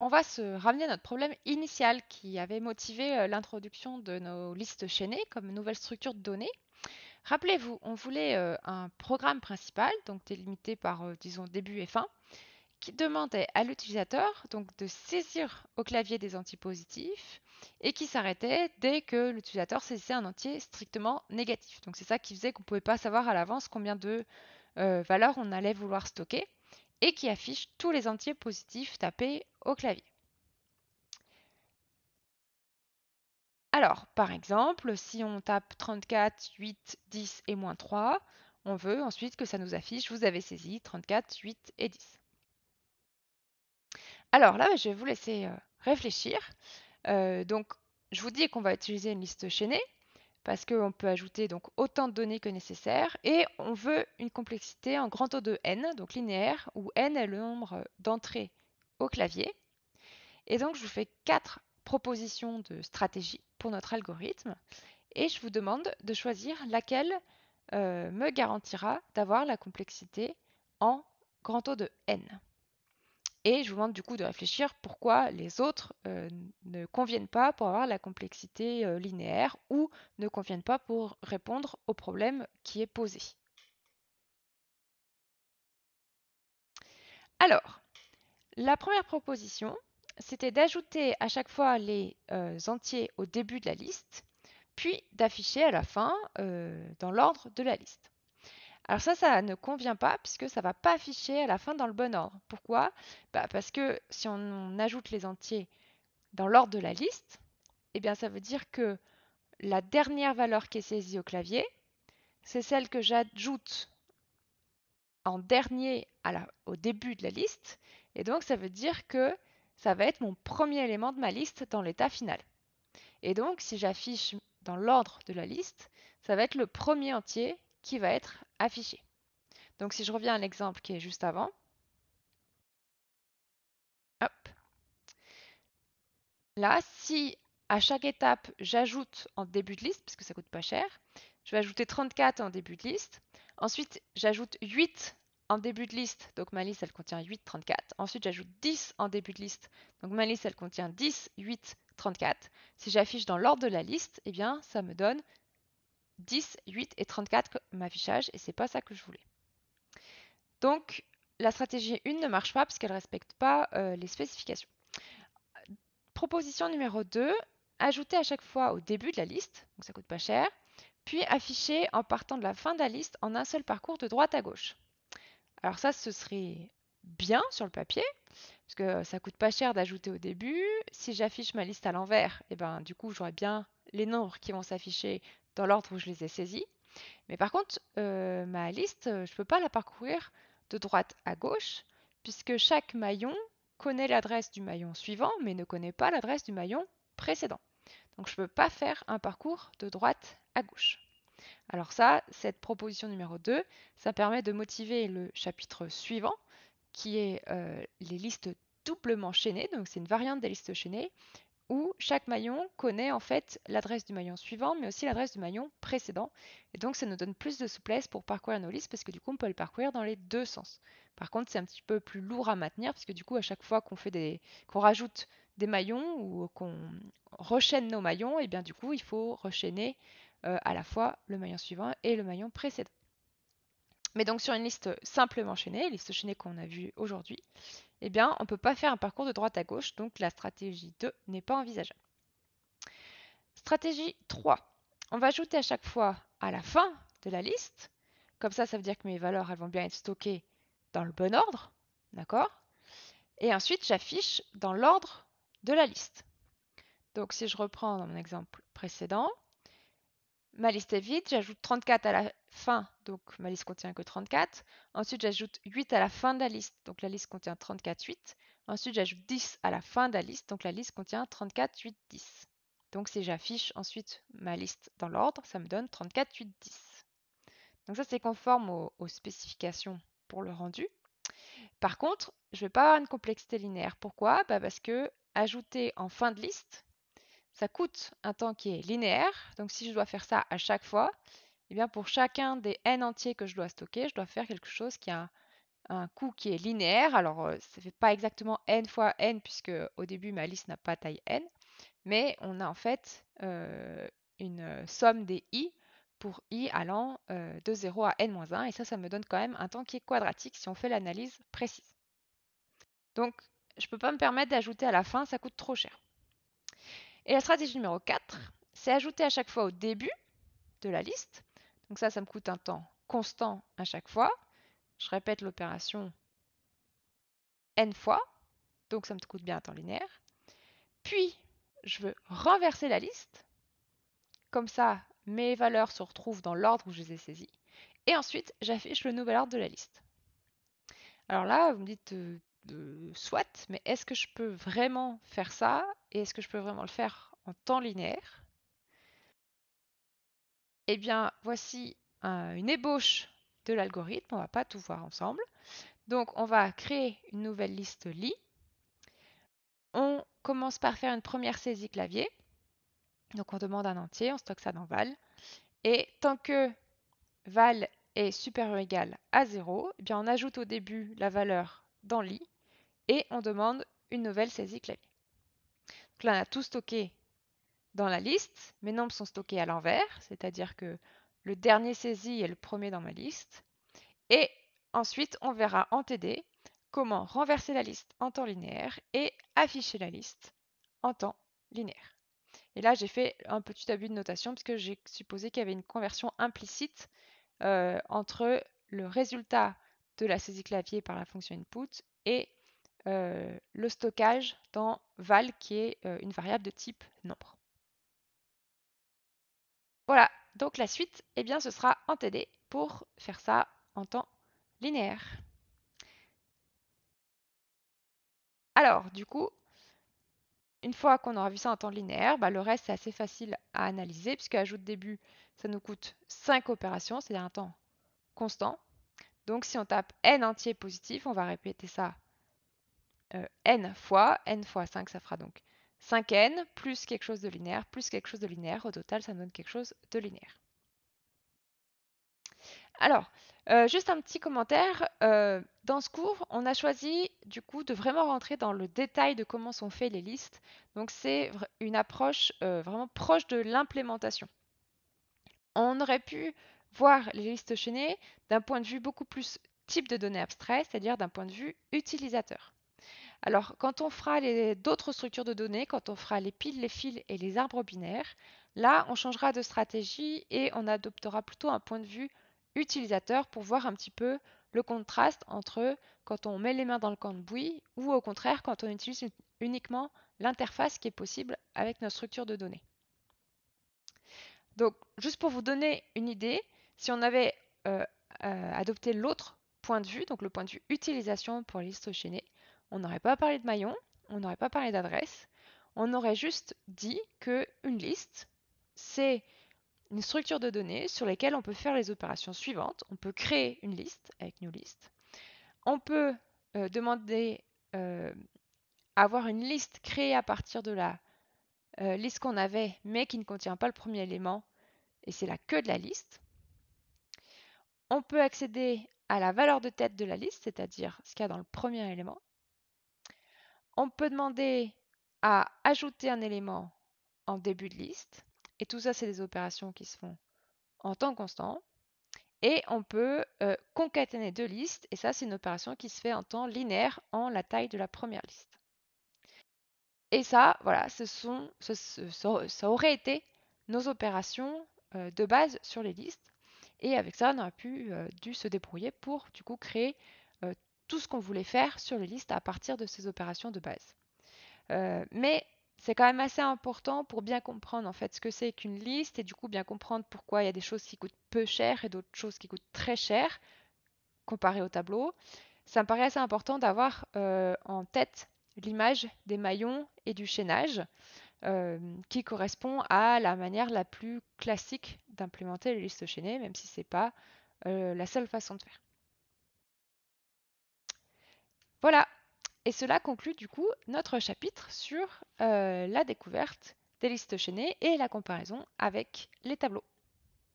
On va se ramener à notre problème initial qui avait motivé euh, l'introduction de nos listes chaînées comme nouvelle structure de données. Rappelez-vous, on voulait euh, un programme principal, donc délimité par, euh, disons, début et fin, qui demandait à l'utilisateur donc de saisir au clavier des antipositifs positifs et qui s'arrêtait dès que l'utilisateur saisissait un entier strictement négatif. Donc c'est ça qui faisait qu'on ne pouvait pas savoir à l'avance combien de valeurs on allait vouloir stocker et qui affiche tous les entiers positifs tapés au clavier. Alors, par exemple, si on tape 34, 8, 10 et moins 3, on veut ensuite que ça nous affiche, vous avez saisi 34, 8 et 10. Alors là, je vais vous laisser euh, réfléchir. Euh, donc, je vous dis qu'on va utiliser une liste chaînée parce qu'on peut ajouter donc autant de données que nécessaire. Et on veut une complexité en grand O de n, donc linéaire, où n est le nombre d'entrées au clavier. Et donc je vous fais quatre propositions de stratégie pour notre algorithme et je vous demande de choisir laquelle euh, me garantira d'avoir la complexité en grand O de n. Et je vous demande du coup de réfléchir pourquoi les autres euh, ne conviennent pas pour avoir la complexité euh, linéaire ou ne conviennent pas pour répondre au problème qui est posé. Alors, la première proposition, c'était d'ajouter à chaque fois les euh, entiers au début de la liste, puis d'afficher à la fin dans l'ordre de la liste. Alors ça, ça ne convient pas puisque ça ne va pas afficher à la fin dans le bon ordre. Pourquoi bah, Parce que si on, ajoute les entiers dans l'ordre de la liste, eh bien ça veut dire que la dernière valeur qui est saisie au clavier, c'est celle que j'ajoute en dernier au début de la liste. Et donc ça veut dire que ça va être mon premier élément de ma liste dans l'état final. Et donc si j'affiche dans l'ordre de la liste, ça va être le premier entier qui va être affiché. Donc si je reviens à l'exemple qui est juste avant, là, si à chaque étape j'ajoute en début de liste, puisque ça coûte pas cher, je vais ajouter 34 en début de liste, ensuite j'ajoute 8 en début de liste, donc ma liste elle contient 8, 34. Ensuite j'ajoute 10 en début de liste, donc ma liste elle contient 10, 8, 34. Si j'affiche dans l'ordre de la liste, eh bien ça me donne 10, 8 et 34 m'affichage et c'est pas ça que je voulais. Donc la stratégie 1 ne marche pas parce qu'elle ne respecte pas euh, les spécifications. Proposition numéro 2, ajouter à chaque fois au début de la liste, donc ça coûte pas cher, puis afficher en partant de la fin de la liste en un seul parcours de droite à gauche. Alors ça, ce serait bien sur le papier, parce que ça coûte pas cher d'ajouter au début. Si j'affiche ma liste à l'envers, et eh ben du coup j'aurai bien les nombres qui vont s'afficher dans l'ordre où je les ai saisis Mais par contre, euh, ma liste, euh, je ne peux pas la parcourir de droite à gauche, puisque chaque maillon connaît l'adresse du maillon suivant, mais ne connaît pas l'adresse du maillon précédent. Donc je ne peux pas faire un parcours de droite à gauche. Alors ça, cette proposition numéro 2, ça permet de motiver le chapitre suivant, qui est euh, les listes doublement chaînées, donc c'est une variante des listes chaînées, où chaque maillon connaît en fait l'adresse du maillon suivant, mais aussi l'adresse du maillon précédent. Et donc ça nous donne plus de souplesse pour parcourir nos listes, parce que du coup on peut le parcourir dans les deux sens. Par contre c'est un petit peu plus lourd à maintenir, parce que du coup à chaque fois qu'on fait des, qu'on rajoute des maillons ou qu'on rechaîne nos maillons, et eh bien du coup il faut rechaîner euh, à la fois le maillon suivant et le maillon précédent. Mais donc sur une liste simplement chaînée, liste chaînée qu'on a vue aujourd'hui, eh bien, on ne peut pas faire un parcours de droite à gauche, donc la stratégie 2 n'est pas envisageable. Stratégie 3. On va ajouter à chaque fois à la fin de la liste. Comme ça, ça veut dire que mes valeurs elles vont bien être stockées dans le bon ordre. D'accord Et ensuite, j'affiche dans l'ordre de la liste. Donc, si je reprends dans mon exemple précédent, ma liste est vide, j'ajoute 34 à la fin, donc ma liste contient que 34. Ensuite, j'ajoute 8 à la fin de la liste, donc la liste contient 34, 8. Ensuite, j'ajoute 10 à la fin de la liste, donc la liste contient 34, 8, 10. Donc si j'affiche ensuite ma liste dans l'ordre, ça me donne 34, 8, 10. Donc ça, c'est conforme aux, spécifications pour le rendu. Par contre, je ne vais pas avoir une complexité linéaire. Pourquoi bah, Parce que ajouter en fin de liste, ça coûte un temps qui est linéaire. Donc si je dois faire ça à chaque fois, eh bien pour chacun des n entiers que je dois stocker, je dois faire quelque chose qui a un, coût qui est linéaire. Alors euh, ça ne fait pas exactement n fois n puisque au début ma liste n'a pas taille n, mais on a en fait euh, une euh, somme des i pour i allant de 0 à n-1 et ça ça me donne quand même un temps qui est quadratique si on fait l'analyse précise. Donc je ne peux pas me permettre d'ajouter à la fin, ça coûte trop cher. Et la stratégie numéro 4, c'est ajouter à chaque fois au début de la liste. Donc ça, ça me coûte un temps constant à chaque fois. Je répète l'opération n fois, donc ça me coûte bien un temps linéaire. Puis, je veux renverser la liste. Comme ça, mes valeurs se retrouvent dans l'ordre où je les ai saisies. Et ensuite, j'affiche le nouvel ordre de la liste. Alors là, vous me dites, euh, soit, mais est-ce que je peux vraiment faire ça et est-ce que je peux vraiment le faire en temps linéaire Eh bien, voici une ébauche de l'algorithme, on va pas tout voir ensemble. Donc, on va créer une nouvelle liste li. On commence par faire une première saisie clavier. Donc, on demande un entier, on stocke ça dans val. Et tant que val est supérieur ou égal à 0, eh bien on ajoute au début la valeur dans li et on demande une nouvelle saisie clavier. Donc là, on a tout stocké dans la liste. Mes nombres sont stockés à l'envers, c'est-à-dire que le dernier saisi est le premier dans ma liste. Et ensuite, on verra en TD comment renverser la liste en temps linéaire et afficher la liste en temps linéaire. Et là, j'ai fait un petit abus de notation puisque j'ai supposé qu'il y avait une conversion implicite euh, entre le résultat de la saisie clavier par la fonction input et euh, le stockage dans val qui est euh, une variable de type nombre. Voilà, donc la suite, eh bien, ce sera en TD pour faire ça en temps linéaire. Alors, du coup, une fois qu'on aura vu ça en temps linéaire, bah, le reste c'est assez facile à analyser puisque ajout de début, ça nous coûte 5 opérations, c'est-à-dire un temps constant. Donc si on tape n entier positif, on va répéter ça euh, n fois, n fois 5, ça fera donc 5n plus quelque chose de linéaire, plus quelque chose de linéaire. Au total, ça donne quelque chose de linéaire. Alors, euh, juste un petit commentaire. Euh, dans ce cours, on a choisi du coup de vraiment rentrer dans le détail de comment sont faites les listes. Donc c'est une approche vraiment proche de l'implémentation. On aurait pu voir les listes chaînées d'un point de vue beaucoup plus type de données abstraites, c'est-à-dire d'un point de vue utilisateur. Alors, quand on fera d'autres structures de données, quand on fera les piles, les fils et les arbres binaires, là, on changera de stratégie et on adoptera plutôt un point de vue utilisateur pour voir un petit peu le contraste entre quand on met les mains dans le camp de bouillie ou au contraire quand on utilise uniquement l'interface qui est possible avec nos structures de données. Donc, juste pour vous donner une idée, si on avait euh, euh, adopté l'autre point de vue, donc le point de vue utilisation pour chaînées on n'aurait pas parlé de maillon, on n'aurait pas parlé d'adresse, on aurait juste dit que une liste, c'est une structure de données sur laquelle on peut faire les opérations suivantes. On peut créer une liste avec list. On peut euh, demander euh, avoir une liste créée à partir de la euh, liste qu'on avait, mais qui ne contient pas le premier élément, et c'est la queue de la liste. On peut accéder à la valeur de tête de la liste, c'est-à-dire ce qu'il y a dans le premier élément. On peut demander à ajouter un élément en début de liste. Et tout ça, c'est des opérations qui se font en temps constant. Et on peut euh, concaténer deux listes. Et ça, c'est une opération qui se fait en temps linéaire en la taille de la première liste. Et ça, voilà, ce sont, ça aurait été nos opérations euh, de base sur les listes. Et avec ça, on aurait pu euh, dû se débrouiller pour du coup créer tout ce qu'on voulait faire sur les listes à partir de ces opérations de base. Euh, mais c'est quand même assez important pour bien comprendre en fait ce que c'est qu'une liste et du coup bien comprendre pourquoi il y a des choses qui coûtent peu cher et d'autres choses qui coûtent très cher comparé au tableau. Ça me paraît assez important d'avoir euh, en tête l'image des maillons et du chaînage euh, qui correspond à la manière la plus classique d'implémenter les listes chaînées, même si ce n'est pas la seule façon de faire. Voilà, et cela conclut du coup notre chapitre sur euh, la découverte des listes chaînées et la comparaison avec les tableaux.